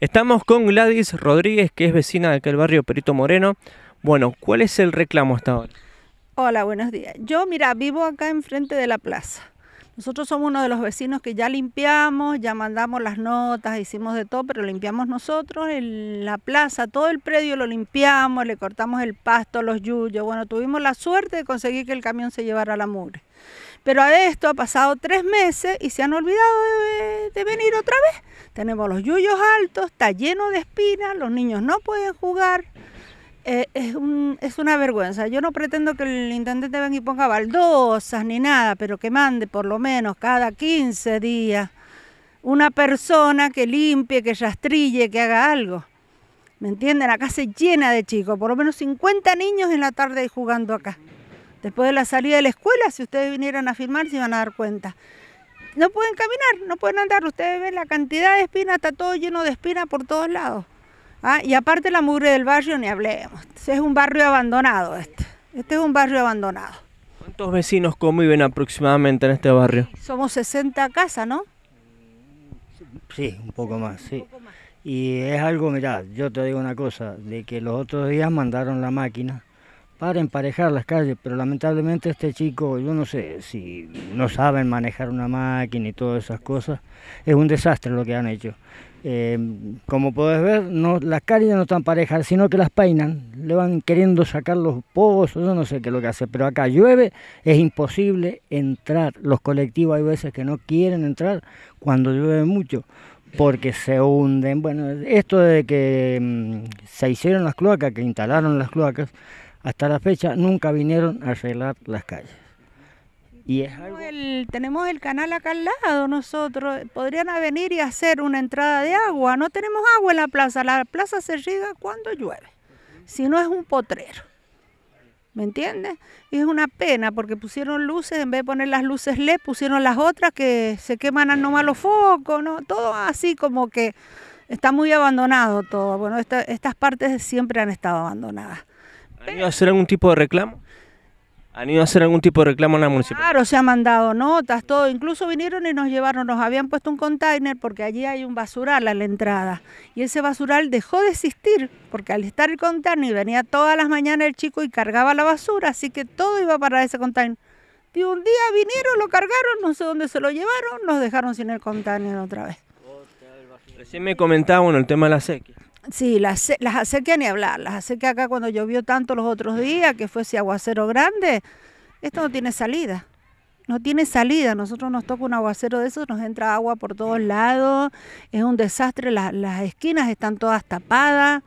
Estamos con Gladys Rodríguez, que es vecina de aquel barrio Perito Moreno. Bueno, ¿cuál es el reclamo hasta ahora? Hola, buenos días. Yo, mira, vivo acá enfrente de la plaza. Nosotros somos uno de los vecinos que ya limpiamos, ya mandamos las notas, hicimos de todo, pero limpiamos nosotros en la plaza, todo el predio lo limpiamos, le cortamos el pasto, los yuyos. Bueno, tuvimos la suerte de conseguir que el camión se llevara la mugre. Pero a esto ha pasado tres meses y se han olvidado de, venir otra vez. Tenemos los yuyos altos, está lleno de espinas, los niños no pueden jugar. Eh, es, es, una vergüenza. Yo no pretendo que el intendente venga y ponga baldosas ni nada, pero que mande por lo menos cada 15 días una persona que limpie, que rastrille, que haga algo. ¿Me entienden? Acá se llena de chicos, por lo menos 50 niños en la tarde jugando acá. Después de la salida de la escuela, si ustedes vinieran a firmar, se iban a dar cuenta. No pueden caminar, no pueden andar. Ustedes ven la cantidad de espina, está todo lleno de espina por todos lados. Ah, y aparte la mugre del barrio, ni hablemos. Este es un barrio abandonado este. Este es un barrio abandonado. ¿Cuántos vecinos conviven aproximadamente en este barrio? Somos 60 casas, ¿no? Sí, un poco más, sí. Y es algo, mirad, yo te digo una cosa, de que los otros días mandaron la máquina para emparejar las calles, pero lamentablemente este chico, yo no sé si no saben manejar una máquina y todas esas cosas, es un desastre lo que han hecho. Eh, como podés ver, las calles no están parejas, sino que las peinan, le van queriendo sacar los pozos, yo no sé qué es lo que hace, pero acá llueve, es imposible entrar, los colectivos hay veces que no quieren entrar cuando llueve mucho, porque se hunden, bueno, esto de que mm, se hicieron las cloacas, que instalaron las cloacas, hasta la fecha nunca vinieron a arreglar las calles. Y tenemos el canal acá al lado nosotros, eh, podrían venir y hacer una entrada de agua, no tenemos agua en la plaza, la plaza se riega cuando llueve, si no es un potrero. ¿Me entiendes? Y es una pena porque pusieron luces, en vez de poner las luces LED, pusieron las otras que se queman nomás los focos, ¿no? Todo así como que está muy abandonado todo. Bueno, estas partes siempre han estado abandonadas. ¿Han ido a hacer algún tipo de reclamo? ¿Han ido a hacer algún tipo de reclamo en la municipalidad? Claro, se han mandado notas, todo. Incluso vinieron y nos llevaron, nos habían puesto un container porque allí hay un basural a la entrada. Y ese basural dejó de existir porque al estar el container venía todas las mañanas el chico y cargaba la basura, así que todo iba para ese container. Y un día vinieron, lo cargaron, no sé dónde se lo llevaron, nos dejaron sin el container otra vez. Recién me comentaba, bueno, el tema de la sequía. Sí, las, las a ni hablar, las acerqué acá cuando llovió tanto los otros días, que fue ese aguacero grande, esto no tiene salida, no tiene salida, nosotros nos toca un aguacero de esos, nos entra agua por todos lados, es un desastre, las esquinas están todas tapadas.